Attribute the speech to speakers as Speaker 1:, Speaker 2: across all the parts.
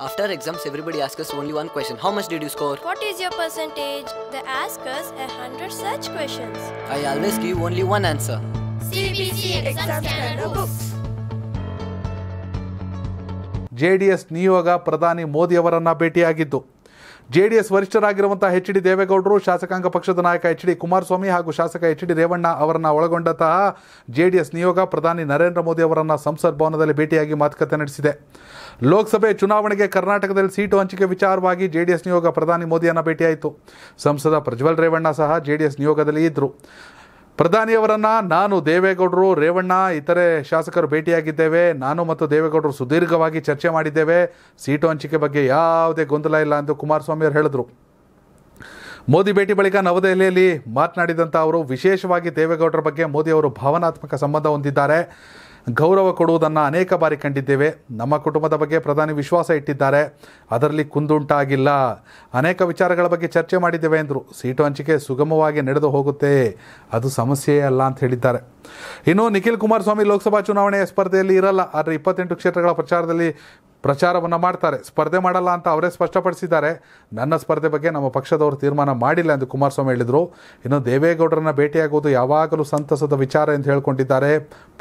Speaker 1: After exams, everybody asks us only one question. How much did you score? What is your percentage? They ask us a hundred such questions. I always give only one answer. CBC exam standard books. JDS ನಿಯೋಗ ಪ್ರಧಾನಿ ಮೋದಿಯವರನ್ನ ಭೇಟಿಯಾಗಿದ್ದು ಜೆಡಿಎಸ್ ವರಿಷ್ಠರಾಗಿರುವಂತಹ H D ದೇವೇಗೌಡರು ಶಾಸಕಾಂಗ ಪಕ್ಷದ ನಾಯಕ H D Kumaraswamy ಹಾಗೂ ಶಾಸಕ ಎಚ್ ಡಿ ರೇವಣ್ಣ ಅವರನ್ನ ಒಳಗೊಂಡಂತಹ ಜೆಡಿಎಸ್ ನಿಯೋಗ ಪ್ರಧಾನಿ ನರೇಂದ್ರ ಮೋದಿ ಅವರನ್ನು ಸಂಸತ್ ಭವನದಲ್ಲಿ ಭೇಟಿಯಾಗಿ ಮಾತುಕತೆ ನಡೆಸಿದೆ ಲೋಕಸಭೆ ಚುನಾವಣೆಗೆ ಕರ್ನಾಟಕದಲ್ಲಿ ಸೀಟು ಹಂಚಿಕೆ ವಿಚಾರವಾಗಿ ಜೆಡಿಎಸ್ ನಿಯೋಗ ಪ್ರಧಾನಿ ಮೋದಿಯನ್ನು ಭೇಟಿಯಾಯಿತು ಸಂಸದ ಪ್ರಜ್ವಲ್ ರೇವಣ್ಣ ಸಹ ಜೆಡಿಎಸ್ ನಿಯೋಗದಲ್ಲಿ ಇದ್ದರು ಪ್ರಧಾನಿಯವರನ್ನ ನಾನು ದೇವೇಗೌಡರು ರೇವಣ್ಣ ಇತರೆ ಶಾಸಕರು ಭೇಟಿಯಾಗಿದ್ದೇವೆ ನಾನು ಮತ್ತು ದೇವೇಗೌಡರು ಸುದೀರ್ಘವಾಗಿ ಚರ್ಚೆ ಮಾಡಿದ್ದೇವೆ ಸೀಟು ಹಂಚಿಕೆ ಬಗ್ಗೆ ಯಾವುದೇ ಗೊಂದಲ ಇಲ್ಲ ಎಂದು ಕುಮಾರಸ್ವಾಮಿ ಅವರು ಹೇಳಿದರು ಮೋದಿ ಭೇಟಿ ಬಳಿಕ ನವದೆಹಲಿಯಲ್ಲಿ ಮಾತನಾಡಿದಂಥ ಅವರು ವಿಶೇಷವಾಗಿ ದೇವೇಗೌಡರ ಬಗ್ಗೆ ಮೋದಿ ಅವರು ಭಾವನಾತ್ಮಕ ಸಂಬಂಧ ಹೊಂದಿದ್ದಾರೆ ಗೌರವ ಕೊಡುವುದನ್ನು ಅನೇಕ ಬಾರಿ ಕಂಡಿದ್ದೇವೆ ನಮ್ಮ ಕುಟುಂಬದ ಬಗ್ಗೆ ಪ್ರಧಾನಿ ವಿಶ್ವಾಸ ಇಟ್ಟಿದ್ದಾರೆ ಅದರಲ್ಲಿ ಕುಂದುಂಟಾಗಿಲ್ಲ ಅನೇಕ ವಿಚಾರಗಳ ಬಗ್ಗೆ ಚರ್ಚೆ ಮಾಡಿದ್ದೇವೆ ಎಂದರು ಸೀಟು ಹಂಚಿಕೆ ಸುಗಮವಾಗಿ ನಡೆದು ಹೋಗುತ್ತೆ ಅದು ಸಮಸ್ಯೆಯೇ ಅಲ್ಲ ಅಂತ ಹೇಳಿದ್ದಾರೆ ಇನ್ನು ನಿಖಿಲ್ ಕುಮಾರಸ್ವಾಮಿ ಲೋಕಸಭಾ ಚುನಾವಣೆಯ ಸ್ಪರ್ಧೆಯಲ್ಲಿ ಇರಲ್ಲ ಆದರೆ ಇಪ್ಪತ್ತೆಂಟು ಕ್ಷೇತ್ರಗಳ ಪ್ರಚಾರದಲ್ಲಿ ಪ್ರಚಾರವನ್ನು ಮಾಡ್ತಾರೆ ಸ್ಪರ್ಧೆ ಮಾಡಲ್ಲ ಅಂತ ಅವರೇ ಸ್ಪಷ್ಟಪಡಿಸಿದ್ದಾರೆ ನನ್ನ ಸ್ಪರ್ಧೆ ಬಗ್ಗೆ ನಮ್ಮ ಪಕ್ಷದವರು ತೀರ್ಮಾನ ಮಾಡಿಲ್ಲ ಎಂದು ಕುಮಾರಸ್ವಾಮಿ ಹೇಳಿದರು ಇನ್ನು ದೇವೇಗೌಡರನ್ನು ಭೇಟಿಯಾಗುವುದು ಯಾವಾಗಲೂ ಸಂತಸದ ವಿಚಾರ ಎಂದು ಹೇಳಿಕೊಂಡಿದ್ದಾರೆ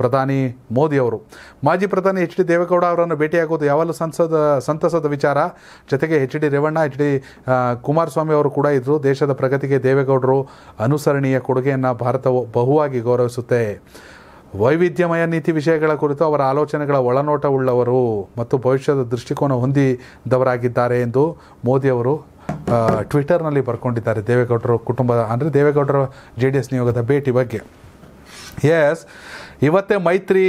Speaker 1: ಪ್ರಧಾನಿ ಮೋದಿಯವರು ಮಾಜಿ ಪ್ರಧಾನಿ ಎಚ್ ಡಿ ದೇವೇಗೌಡ ಅವರನ್ನು ಭೇಟಿಯಾಗುವುದು ಯಾವಾಗಲೂ ಸಂಸದ ಸಂತಸದ ವಿಚಾರ ಜೊತೆಗೆ H D Revanna H D Kumaraswamy ಅವರು ಕೂಡ ಇದ್ದರು ದೇಶದ ಪ್ರಗತಿಗೆ ದೇವೇಗೌಡರು ಅನುಸರಣೀಯ ಕೊಡುಗೆಯನ್ನು ಭಾರತವು ಬಹುವಾಗಿ ಗೌರವಿಸುತ್ತೆ ವೈವಿಧ್ಯಮಯ ನೀತಿ ವಿಷಯಗಳ ಕುರಿತು ಅವರ ಆಲೋಚನೆಗಳ ಒಳನೋಟವುಳ್ಳವರು ಮತ್ತು ಭವಿಷ್ಯದ ದೃಷ್ಟಿಕೋನ ಹೊಂದಿದವರಾಗಿದ್ದಾರೆ ಎಂದು ಮೋದಿಯವರು ಟ್ವಿಟರ್ನಲ್ಲಿ ಬರ್ಕೊಂಡಿದ್ದಾರೆ ದೇವೇಗೌಡರ ಕುಟುಂಬದ ಅಂದರೆ ದೇವೇಗೌಡರ ಜೆ ಡಿ ಎಸ್ ನಿಯೋಗದ ಭೇಟಿ ಬಗ್ಗೆ ಎಸ್ ಇವತ್ತೇ ಮೈತ್ರಿ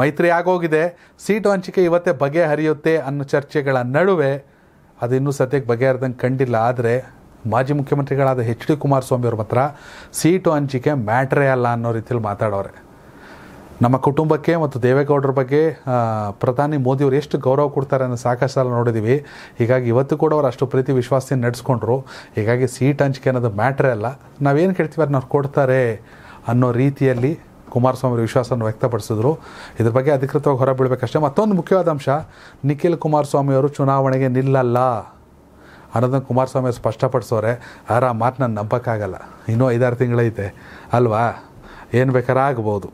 Speaker 1: ಮೈತ್ರಿ ಆಗೋಗಿದೆ ಸೀಟು ಹಂಚಿಕೆ ಇವತ್ತೇ ಬಗೆಹರಿಯುತ್ತೆ ಅನ್ನೋ ಚರ್ಚೆಗಳ ನಡುವೆ ಅದು ಇನ್ನೂ ಸದ್ಯಕ್ಕೆ ಬಗೆಹರಿದಂಗೆ ಕಂಡಿಲ್ಲ ಆದರೆ ಮಾಜಿ ಮುಖ್ಯಮಂತ್ರಿಗಳಾದ ಎಚ್ ಡಿ ಕುಮಾರಸ್ವಾಮಿ ಅವ್ರ ಮಾತ್ರ ಸೀಟು ಹಂಚಿಕೆ ಮ್ಯಾಟ್ರೇ ಅಲ್ಲ ಅನ್ನೋ ರೀತಿಯಲ್ಲಿ ಮಾತಾಡೋರೆ ನಮ್ಮ ಕುಟುಂಬಕ್ಕೆ ಮತ್ತು ದೇವೇಗೌಡರ ಬಗ್ಗೆ ಪ್ರಧಾನಿ ಮೋದಿಯವರು ಎಷ್ಟು ಗೌರವ ಕೊಡ್ತಾರೆ ಅನ್ನೋ ಸಾಕಷ್ಟು ಸಲ ನೋಡಿದ್ದೀವಿ ಹೀಗಾಗಿ ಇವತ್ತು ಕೂಡ ಅವರು ಅಷ್ಟು ಪ್ರೀತಿ ವಿಶ್ವಾಸದಿಂದ ನಡೆಸ್ಕೊಂಡ್ರು ಹೀಗಾಗಿ ಸೀಟ್ ಹಂಚಿಕೆ ಅನ್ನೋದು ಮ್ಯಾಟ್ರೇ ಅಲ್ಲ ನಾವೇನು ಕೇಳ್ತೀವಿ ಅದನ್ನ ಅವ್ರು ಕೊಡ್ತಾರೆ ಅನ್ನೋ ರೀತಿಯಲ್ಲಿ ಕುಮಾರಸ್ವಾಮಿ ವಿಶ್ವಾಸವನ್ನು ವ್ಯಕ್ತಪಡಿಸಿದ್ರು ಇದ್ರ ಬಗ್ಗೆ ಅಧಿಕೃತವಾಗಿ ಹೊರಬೀಳಬೇಕಷ್ಟೇ ಮತ್ತೊಂದು ಮುಖ್ಯವಾದ ಅಂಶ ನಿಖಿಲ್ ಕುಮಾರಸ್ವಾಮಿಯವರು ಚುನಾವಣೆಗೆ ನಿಲ್ಲಲ್ಲ ಅನ್ನೋದನ್ನು ಕುಮಾರಸ್ವಾಮಿ ಸ್ಪಷ್ಟಪಡಿಸೋರೆ ಆರ ಮಾತನ್ನ ನಂಬಕ್ಕಾಗಲ್ಲ ಇನ್ನೂ ಐದಾರು ತಿಂಗಳೈತೆ ಅಲ್ವಾ ಏನು ಬೇಕಾದ್ರೆ ಆಗ್ಬೋದು